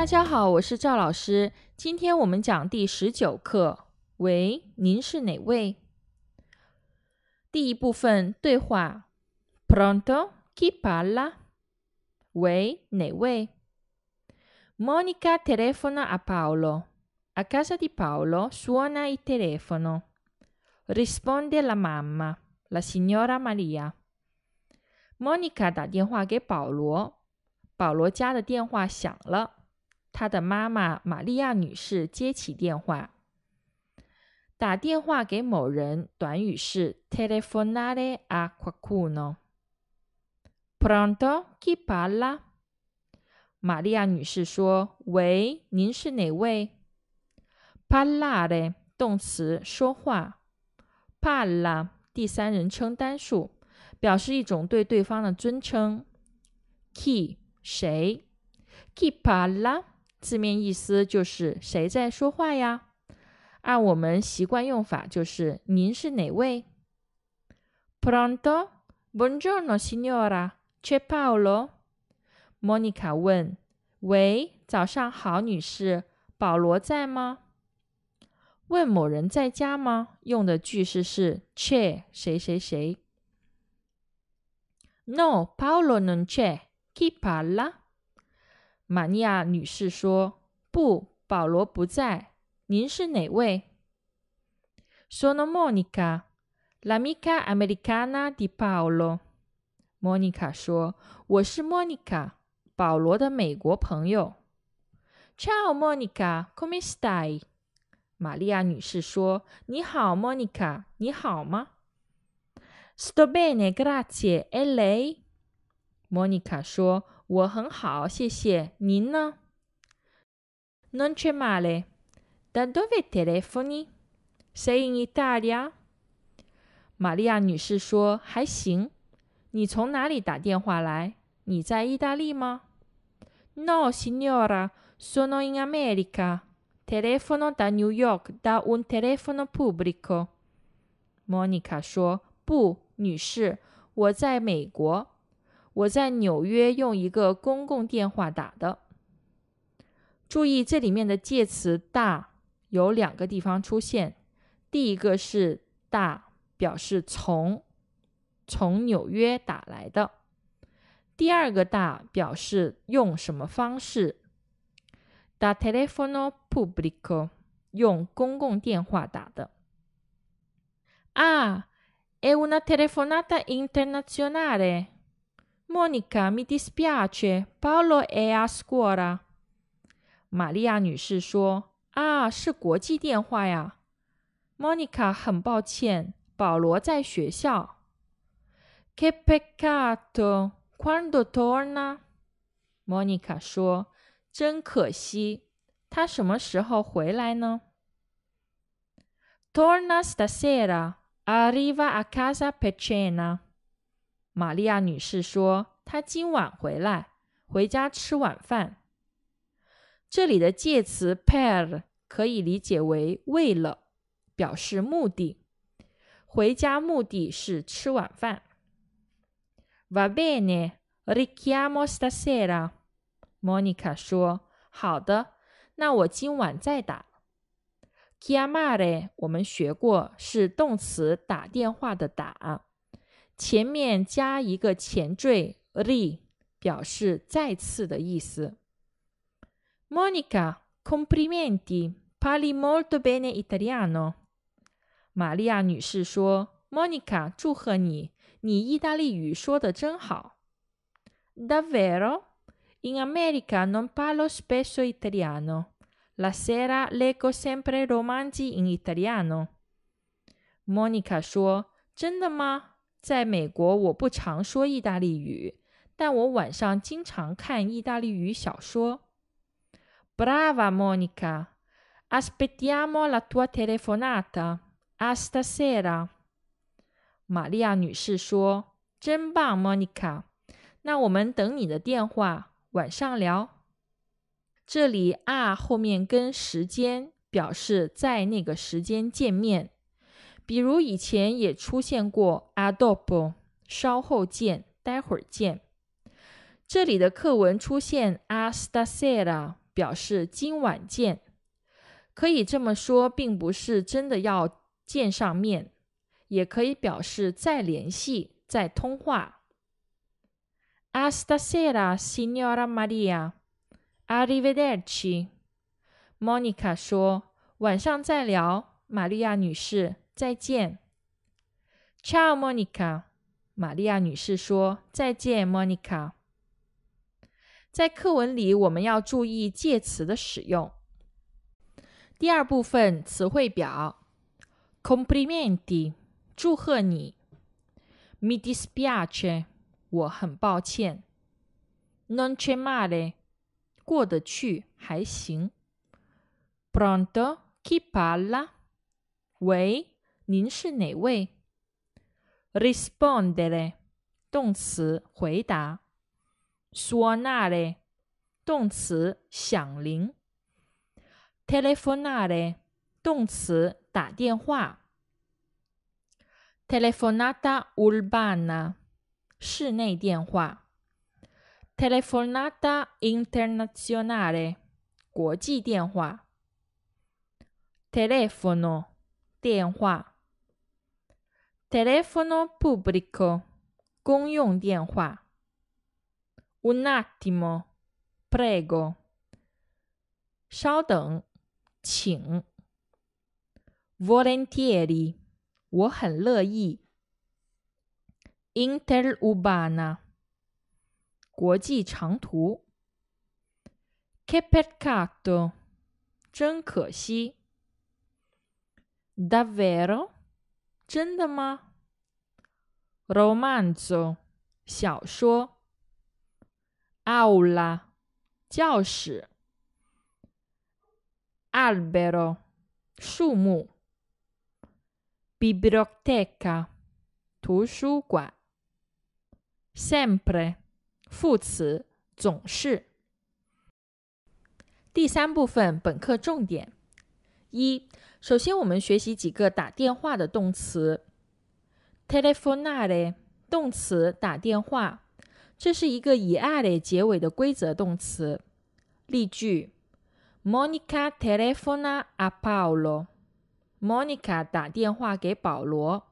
大家好，我是赵老师。今天我们讲第十九课。喂，您是哪位？第一部分对话。Pronto, chi parla? 喂，哪位？Monica telefona a Paolo. A casa di Paolo suona il telefono. Risponde la mamma, la signora Maria. Monica 打电话给保罗。保罗家的电话响了。他的妈妈玛利亚女士接起电话，打电话给某人，短语是 telefonare a qualcuno. Pronto? Chi parla? 玛利亚女士说：“喂，您是哪位？” Parla 的动词说话，parla 第三人称单数，表示一种对对方的尊称。Chi 谁？Chi parla? 字面意思就是谁在说话呀？按我们习惯用法就是您是哪位？Pronto, buongiorno, signora, c'è Paolo? Monica 问：“喂，早上好，女士，保罗在吗？”问某人在家吗？用的句式是 c'è 谁谁谁？No, Paolo non c'è. Chi parla? 玛尼亚女士说：“不，保罗不在。您是哪位？”Sono Monica, la mia americana di Paolo。莫妮卡说：“我是莫妮卡，保罗的美国朋友。”Ciao, Monica, come stai？玛利亚女士说：“你好，莫妮卡，你好吗？”Sto bene, grazie, e lei？莫妮卡说。我很好，谢谢。您呢？Non c'è male. Da dove telefoni? Sei in Italia? 玛利亚女士说还行。你从哪里打电话来？你在意大利吗？No, signora, sono in America. Telefono da New York da un telefono pubblico. Monica 说不，女士，我在美国。我在纽约用一个公共电话打的。注意这里面的介词“大”有两个地方出现。第一个是“大”表示从从纽约打来的；第二个“大”表示用什么方式打 telephone pubblico，用公共电话打的。啊 h è una telefonata internazionale. Monica mi dispiace, Paolo è a scuola。玛利亚女士说：“啊，是国际电话呀。” Monica，很抱歉，保罗在学校。c e p e c a t o Quando torna? Monica 说：“真可惜，他什么时候回来呢？”Torna stasera, arriva a casa per cena。玛利亚女士说：“她今晚回来，回家吃晚饭。”这里的介词 per 可以理解为“为了”，表示目的。回家目的是吃晚饭。v a b e n e richiamo stasera。Monica 说：“好的，那我今晚再打。” Chiamare 我们学过是动词打电话的打。前面加一个前缀 “re”，表示再次的意思。Monica, complimenti, parli molto bene italiano。玛利亚女士说：“Monica，祝贺你，你意大利语说的真好。” Davvero? In America non parlo spesso italiano. La sera leggo sempre romanzi in italiano。Monica 说：“真的吗？”在美国，我不常说意大利语，但我晚上经常看意大利语小说。Brava, Monica. Aspettiamo la tua telefonata a stasera. 玛利亚女士说：“真棒，Monica。那我们等你的电话，晚上聊。”这里 r 后面跟时间，表示在那个时间见面。比如以前也出现过 “Adobe”，稍后见，待会儿见。这里的课文出现 “Asta sera”，表示今晚见。可以这么说，并不是真的要见上面，也可以表示再联系、再通话。“Asta sera, signora Maria, arriverai?” Monica 说：“晚上再聊，玛利亚女士。”再见，Ciao Monica。玛利亚女士说再见，Monica。在课文里，我们要注意介词的使用。第二部分词汇表：Complimenti，祝贺你；Mi dispiace，我很抱歉；Non c'è male，过得去，还行；Pronto，Chi parla？喂。您是哪位？Respond e 嘞，动词回答。Suona r 嘞，动词响铃。Telefonare 嘞，动词打电话。Telefonata urbana，室内电话。Telefonata internazionale，国际电话。Telefono，电话。Telefono pubblico. Un attimo, prego. Qing. Volentieri. le yi. Che peccato. ke 稍等，请。Volentieri，我很乐意。Interurbana，国际长途。Che Davvero? 真的吗？Romanzo 小说。aula 教室。albero 树木。biblioteca 图书馆。sempre 副词总是。第三部分本课重点。一，首先我们学习几个打电话的动词。Telefonare 动词打电话，这是一个以 are 结尾的规则动词。例句：Monica telefonare Paolo。Monica 打电话给保罗。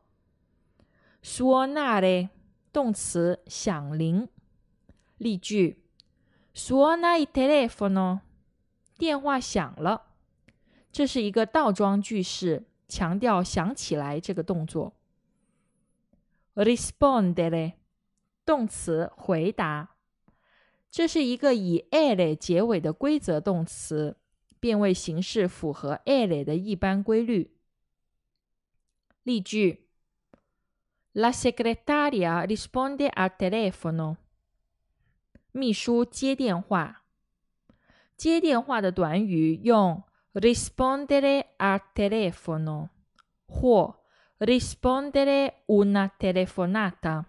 Suonare 动词响铃。例句：Suona il telefono。电话响了。这是一个倒装句式，强调想起来这个动作。Responde e 动词回答。这是一个以 l 结尾的规则动词，变为形式符合 l 的一般规律。例句：La segretaria risponde al telefono。秘书接电话。接电话的短语用。rispondere al telefono o rispondere una telefonata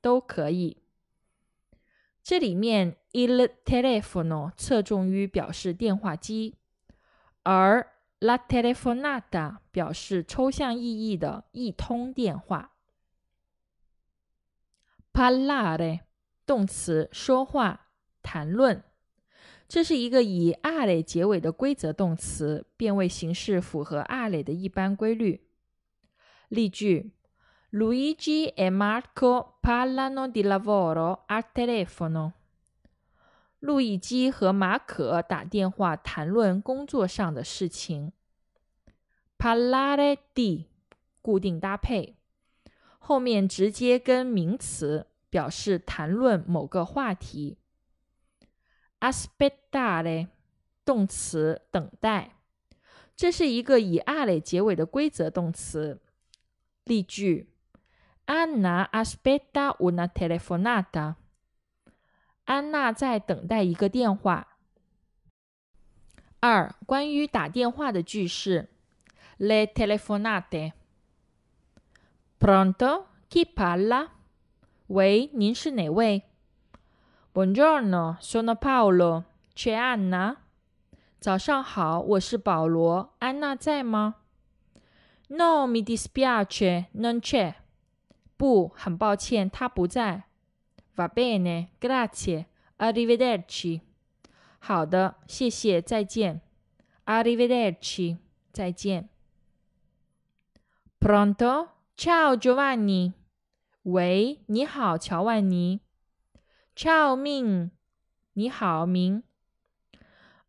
都可以。这里面 il telefono 侧重于表示电话机，而 er, la telefonata tong 表示抽象意义的一通电话。parlare 动词说话、谈论。这是一个以 r e 结尾的规则动词变为形式，符合 r e 的一般规律。例句：Luigi e Marco parlano di lavoro al telefono。路易基和马可打电话谈论工作上的事情。parlare di 固定搭配，后面直接跟名词，表示谈论某个话题。aspetta e 动词等待，这是一个以 a 嘞结尾的规则动词。例句：Anna aspetta una telefonata。安娜在等待一个电话。二、关于打电话的句式：le telefonate。Pronto? Chi parla？喂，您是哪位？Buongiorno, sono Paolo. C'è Anna? 早上好，我是保罗。安娜在吗？No, mi dispiace, non c'è. 不，很抱歉，她不在。Va bene, grazie. Arrivederci. 好的，谢谢，再见。Arrivederci. 再见。Pronto? Ciao, Giovanni. 喂，你好，乔万尼。Ciao, Ming. 你好，明。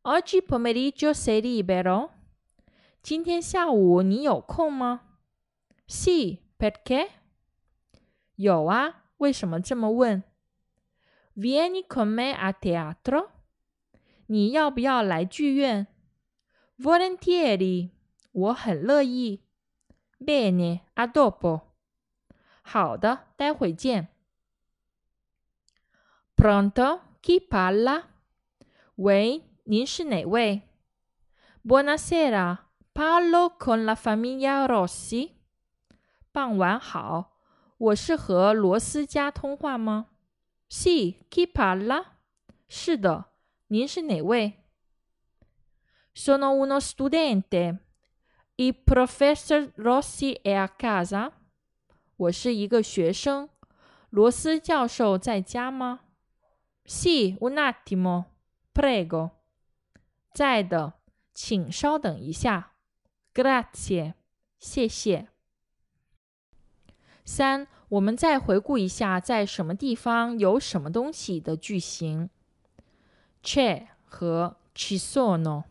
Oggi pomeriggio sei libero? 今天下午你有空吗？Sì, perché? 有啊，为什么这么问？Vieni con me al teatro? 你要不要来剧院？Volentieri. 我很乐意。Bene, dopo. 好的，待会见。Pronto? Chi parla? Wei, Wei. Buonasera, parlo con la famiglia Rossi? Bang ma? Si, chi parla? ne Sono uno studente. Il professor Rossi è a casa. shou zai 我是一个学生。罗斯教授在家吗？Sì, un attimo, prego. 在的，请稍等一下。Grazie，谢谢。三，我们再回顾一下在什么地方有什么东西的句型。C'è e ci sono.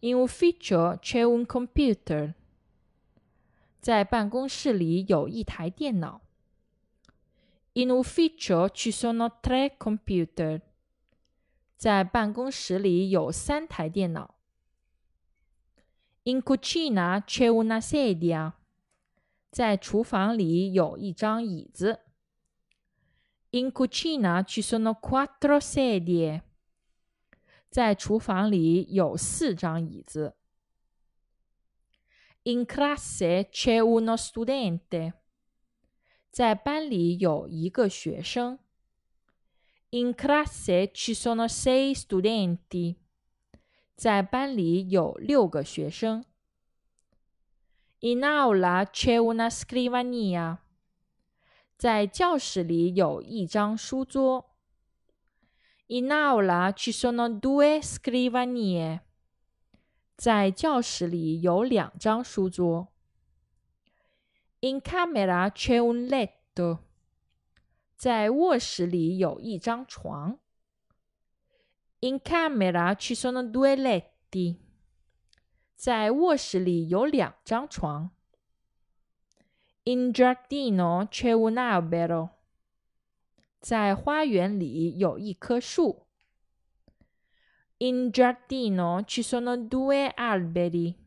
In ufficio c'è un computer. 在办公室里有一台电脑。In ufficio ci sono tre computer. 在办公室里有三台电脑。In cucina c'è una sedia. 在厨房里有一张椅子。In cucina ci sono quattro sedie. 在厨房里有四张椅子。In classe c'è uno studente. 在班里有一个学生。In classe c'è uno studente。在班里有六个学生。In aula c'è una scrivania。在教室里有一张书桌。In aula c'è uno due scrivanie。在教室里有两张书桌。In camera c'è un letto. 在卧室里有一张床。In camera ci sono due letti. 在卧室里有两张床。In giardino c'è un albero. 在花园里有一棵树。In giardino ci sono due alberi.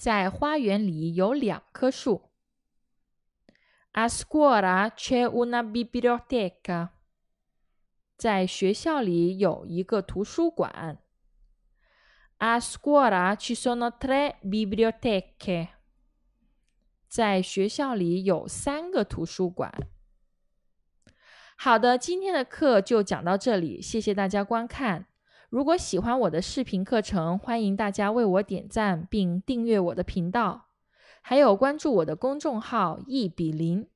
在花园里有两棵树。A scuola c'è una biblioteca。在学校里有一个图书馆。A scuola ci sono tre biblioteche。在学校里有三个图书馆。好的，今天的课就讲到这里，谢谢大家观看。如果喜欢我的视频课程，欢迎大家为我点赞并订阅我的频道，还有关注我的公众号“一比零”。